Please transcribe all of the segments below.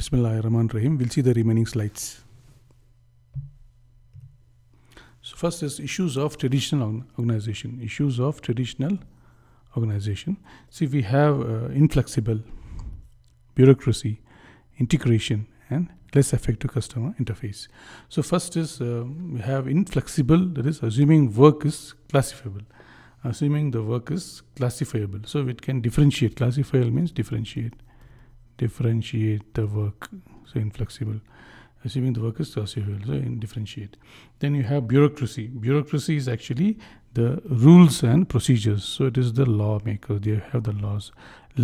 Bismillahir Rahman Rahim. We'll see the remaining slides. So first is issues of traditional organization. Issues of traditional organization. See, we have uh, inflexible bureaucracy, integration, and less effective customer interface. So first is uh, we have inflexible. That is assuming work is classifiable. Assuming the work is classifiable, so it can differentiate. Classifiable means differentiate differentiate the work so inflexible assuming the work is tertiary so in differentiate then you have bureaucracy bureaucracy is actually the rules and procedures so it is the lawmaker they have the laws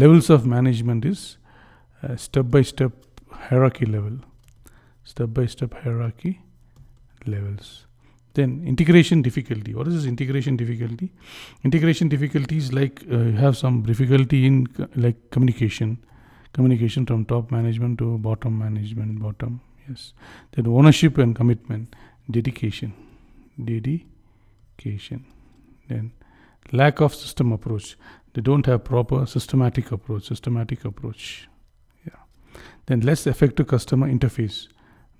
levels of management is uh, step by step hierarchy level step by step hierarchy levels then integration difficulty what is this integration difficulty integration difficulties like uh, you have some difficulty in like communication communication from top management to bottom management bottom yes Then ownership and commitment dedication dedication then lack of system approach they don't have proper systematic approach systematic approach yeah then less effective customer interface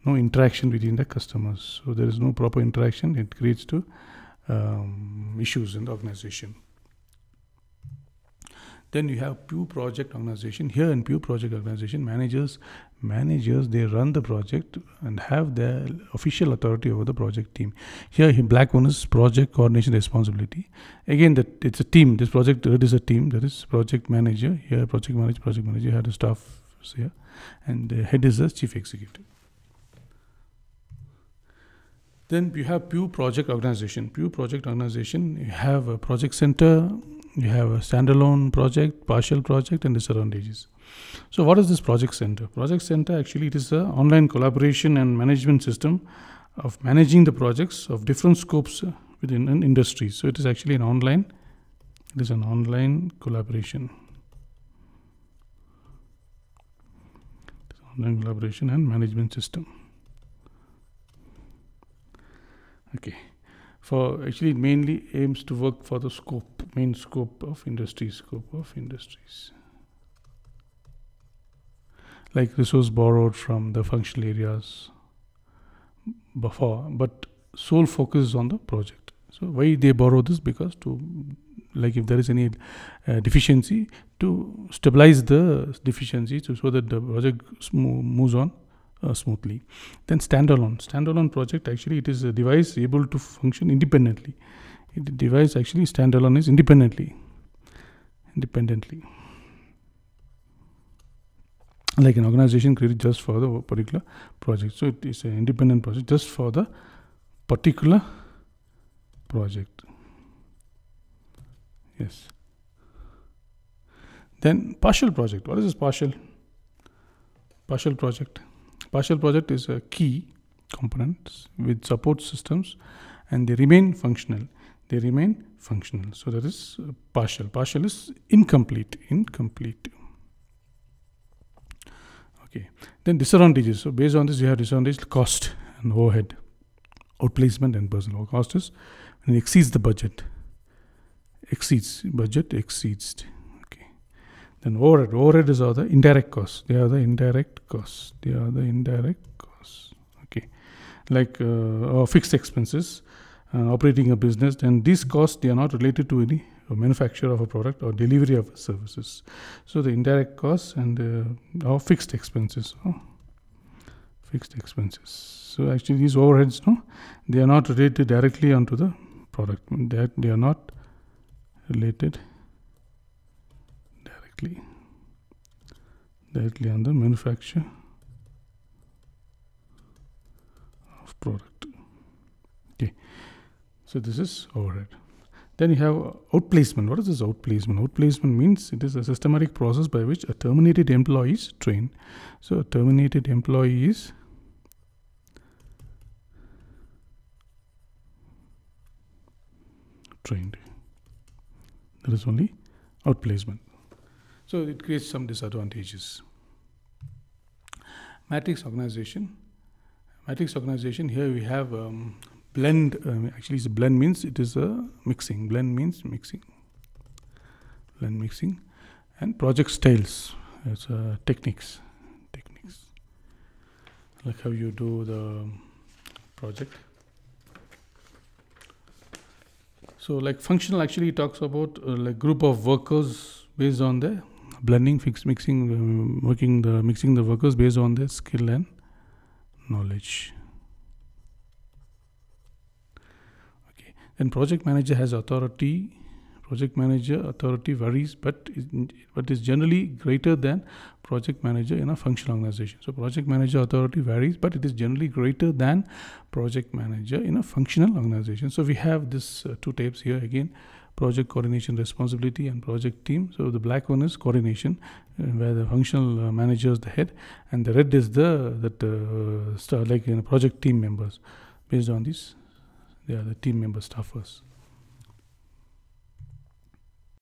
no interaction between the customers so there is no proper interaction it creates to um, issues in the organization then you have Pew Project Organization. Here in Pew Project Organization, managers managers they run the project and have their official authority over the project team. Here, black one is project coordination responsibility. Again, that it's a team. This project it is a team. That is project manager. Here, project manager, project manager. had the staff here, and the head is the chief executive. Then you have Pew Project Organization. Pew Project Organization, you have a project center, you have a standalone project, partial project, and the surroundings. So what is this project center? Project center actually it is an online collaboration and management system of managing the projects of different scopes within an industry. So it is actually an online, it is an online collaboration. Online collaboration and management system. Okay. For actually mainly aims to work for the scope main scope of industries scope of industries like resource borrowed from the functional areas before but sole focus on the project so why they borrow this because to like if there is any uh, deficiency to stabilize the deficiency to, so that the project moves on uh, smoothly then standalone standalone project actually it is a device able to function independently the device actually standalone is independently independently like an organization created just for the particular project so it is an independent project just for the particular project yes then partial project what is this partial partial project partial project is a key components with support systems and they remain functional they remain functional. So that is uh, partial. Partial is incomplete. Incomplete. Okay. Then disadvantages. So based on this, you have disadvantages cost and overhead, outplacement and personal cost is when it exceeds the budget. Exceeds budget exceeds. Okay. Then overhead. Overhead is other the indirect costs. They are the indirect costs. They are the indirect costs. Okay. Like uh, fixed expenses uh, operating a business then these costs they are not related to any uh, manufacture of a product or delivery of services so the indirect costs and uh, fixed expenses oh, fixed expenses so actually these overheads no they are not related directly onto the product that they are not related directly directly on the manufacture of product okay so this is overhead. Then you have outplacement. What is this outplacement? Outplacement means it is a systematic process by which a terminated employee is trained. So a terminated employee is trained. That is only outplacement. So it creates some disadvantages. Matrix organization. Matrix organization, here we have um, blend uh, actually it's blend means it is a mixing blend means mixing blend mixing and project styles it's uh, techniques techniques like how you do the project so like functional actually talks about uh, like group of workers based on the blending fix mixing um, working the mixing the workers based on their skill and knowledge And project manager has authority. Project manager authority varies, but is, but is generally greater than project manager in a functional organization. So project manager authority varies, but it is generally greater than project manager in a functional organization. So we have this uh, two tapes here again project coordination responsibility and project team. So the black one is coordination, uh, where the functional uh, manager is the head, and the red is the that uh, star, like you know, project team members, based on this they are the team member staffers.